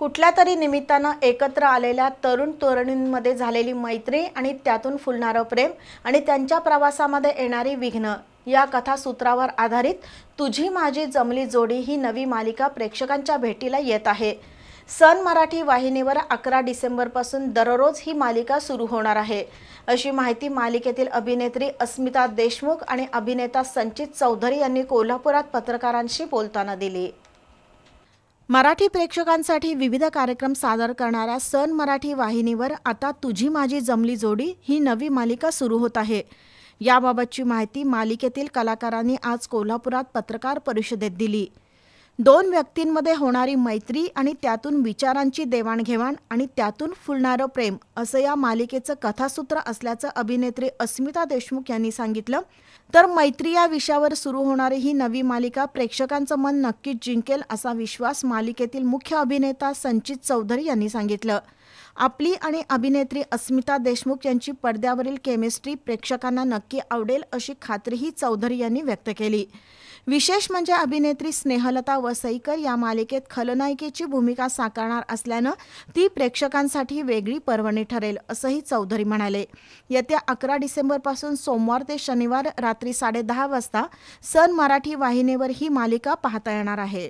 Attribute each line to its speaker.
Speaker 1: कुठल्या तरी निमित्तानं एकत्र आलेल्या तरुण तरुणींमध्ये झालेली मैत्री आणि त्यातून फुलणारं प्रेम आणि त्यांच्या प्रवासामध्ये येणारी विघ्न या कथासूत्रावर आधारित तुझी माझी जमली जोडी ही नवी मालिका प्रेक्षकांच्या भेटीला येत आहे सन मराठी वाहिनीवर अकरा डिसेंबरपासून दररोज ही मालिका सुरू होणार आहे अशी माहिती मालिकेतील अभिनेत्री अस्मिता देशमुख आणि अभिनेता संचित चौधरी यांनी कोल्हापुरात पत्रकारांशी बोलताना दिली मराठी प्रेक्षकांसाठी विविध कार्यक्रम सादर करणाऱ्या सन मराठी वाहिनीवर आता तुझी माझी जमली जोडी ही नवी मालिका सुरू होत आहे याबाबतची माहिती मालिकेतील कलाकारांनी आज कोल्हापुरात पत्रकार परिषदेत दिली दोन व्यक्तींमध्ये होणारी मैत्री आणि त्यातून विचारांची देवाणघेवाण आणि त्यातून फुलणारं प्रेम असं या मालिकेचं कथासूत्र असल्याचं अभिनेत्री अस्मिता देशमुख यांनी सांगितलं तर मैत्री या विषयावर सुरू होणारी ही नवी मालिका प्रेक्षकांचं मन नक्कीच जिंकेल असा विश्वास मालिकेतील मुख्य अभिनेता संचित चौधरी यांनी सांगितलं आपली आणि अभिनेत्री अस्मिता देशमुख यांची पडद्यावरील केमिस्ट्री प्रेक्षकांना नक्की आवडेल अशी खात्रीही चौधरी यांनी व्यक्त केली विशेष म्हणजे अभिनेत्री स्नेहलता वसईकर या मालिकेत खलनायिकेची भूमिका साकारणार असल्यानं ती प्रेक्षकांसाठी वेगळी पर्वणी ठरेल असंही चौधरी म्हणाले येत्या अकरा डिसेंबरपासून सोमवार ते शनिवार रात्री साडेदहा वाजता सन मराठी वाहिनीवर ही मालिका पाहता येणार आहे